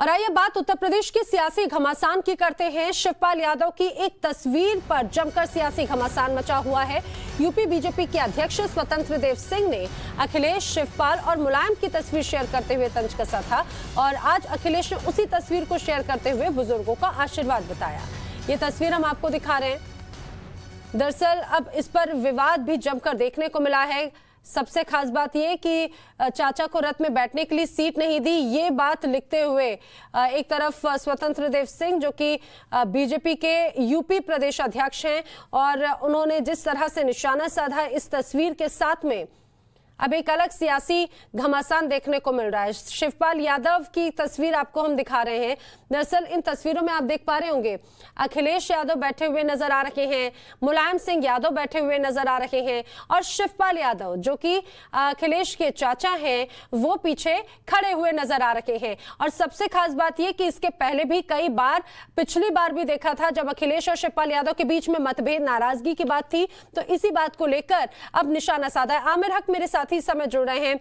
और आइए बात उत्तर प्रदेश के सियासी घमासान की करते हैं शिवपाल यादव की एक तस्वीर पर जमकर सियासी घमासान मचा हुआ है यूपी बीजेपी के अध्यक्ष स्वतंत्र देव सिंह ने अखिलेश शिवपाल और मुलायम की तस्वीर शेयर करते हुए तंज कसा था और आज अखिलेश ने उसी तस्वीर को शेयर करते हुए बुजुर्गों का आशीर्वाद बताया ये तस्वीर हम आपको दिखा रहे हैं दरअसल अब इस पर विवाद भी जमकर देखने को मिला है सबसे खास बात यह कि चाचा को रथ में बैठने के लिए सीट नहीं दी ये बात लिखते हुए एक तरफ स्वतंत्र देव सिंह जो कि बीजेपी के यूपी प्रदेश अध्यक्ष हैं और उन्होंने जिस तरह से निशाना साधा इस तस्वीर के साथ में अब एक अलग सियासी घमासान देखने को मिल रहा है शिवपाल यादव की तस्वीर आपको हम दिखा रहे हैं दरअसल इन तस्वीरों में आप देख पा रहे होंगे अखिलेश यादव बैठे हुए नजर आ रहे हैं मुलायम सिंह यादव बैठे हुए नजर आ रहे हैं और शिवपाल यादव जो कि अखिलेश के चाचा हैं वो पीछे खड़े हुए नजर आ रहे हैं और सबसे खास बात यह कि इसके पहले भी कई बार पिछली बार भी देखा था जब अखिलेश और शिवपाल यादव के बीच में मतभेद नाराजगी की बात थी तो इसी बात को लेकर अब निशाना साधा है आमिर हक मेरे साथ साथ ही समय जुड़ रहे हैं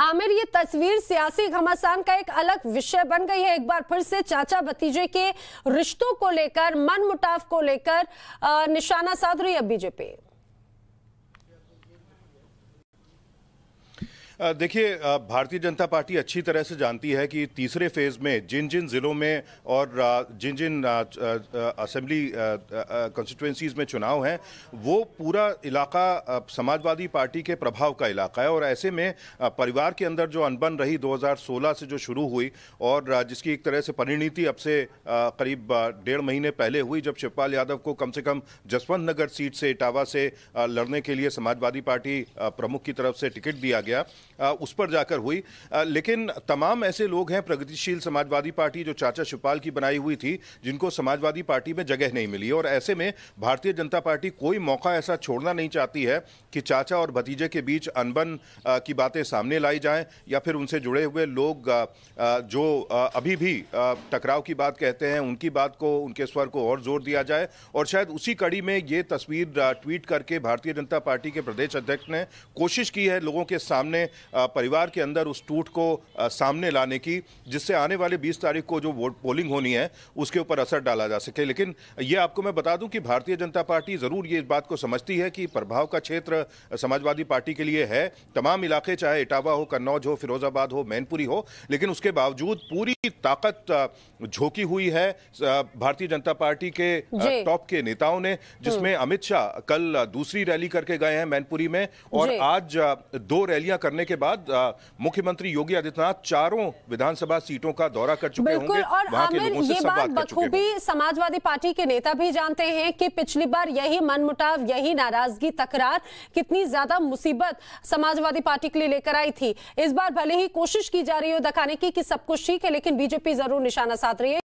आमिर ये तस्वीर सियासी घमासान का एक अलग विषय बन गई है एक बार फिर से चाचा भतीजे के रिश्तों को लेकर मनमुटाव को लेकर निशाना साध रही है बीजेपी देखिए भारतीय जनता पार्टी अच्छी तरह से जानती है कि तीसरे फेज में जिन जिन जिलों में और जिन जिन असेंबली कंस्टिट्यूंसीज में चुनाव हैं वो पूरा इलाका समाजवादी पार्टी के प्रभाव का इलाका है और ऐसे में परिवार के अंदर जो अनबन रही 2016 से जो शुरू हुई और जिसकी एक तरह से परिणीति अब से करीब डेढ़ महीने पहले हुई जब शिवपाल यादव को कम से कम जसवंत नगर सीट से इटावा से लड़ने के लिए समाजवादी पार्टी प्रमुख की तरफ से टिकट दिया गया उस पर जाकर हुई लेकिन तमाम ऐसे लोग हैं प्रगतिशील समाजवादी पार्टी जो चाचा शिवपाल की बनाई हुई थी जिनको समाजवादी पार्टी में जगह नहीं मिली और ऐसे में भारतीय जनता पार्टी कोई मौका ऐसा छोड़ना नहीं चाहती है कि चाचा और भतीजे के बीच अनबन की बातें सामने लाई जाएं या फिर उनसे जुड़े हुए लोग जो अभी भी टकराव की बात कहते हैं उनकी बात को उनके स्वर को और जोर दिया जाए और शायद उसी कड़ी में ये तस्वीर ट्वीट करके भारतीय जनता पार्टी के प्रदेश अध्यक्ष ने कोशिश की है लोगों के सामने परिवार के अंदर उस टूट को सामने लाने की जिससे आने वाले 20 तारीख को जो वोट पोलिंग होनी है उसके ऊपर असर डाला जा सके लेकिन ये आपको मैं बता दूं कि भारतीय जनता पार्टी ज़रूर ये इस बात को समझती है कि प्रभाव का क्षेत्र समाजवादी पार्टी के लिए है तमाम इलाके चाहे इटावा हो कन्नौज हो फिरोजाबाद हो मैनपुरी हो लेकिन उसके बावजूद पूरी की ताकत झोंकी हुई है भारतीय जनता पार्टी के टॉप के नेताओं ने जिसमें हम्म। अमित शाह कल दूसरी रैली करके गए हैं मैनपुरी में और आज दो रैलियां करने के बाद मुख्यमंत्री योगी आदित्यनाथ चारों विधानसभा सीटों का दौरा कर चुके होंगे और वहां के लोगों से बखूबी समाजवादी पार्टी के नेता भी जानते हैं कि पिछली बार यही मनमुटाव यही नाराजगी तकरार कितनी ज्यादा मुसीबत समाजवादी पार्टी के लिए लेकर आई थी इस बार भले ही कोशिश की जा रही हो दिखाने की सब कुछ ठीक है लेकिन बीजेपी जरूर निशाना साध रही है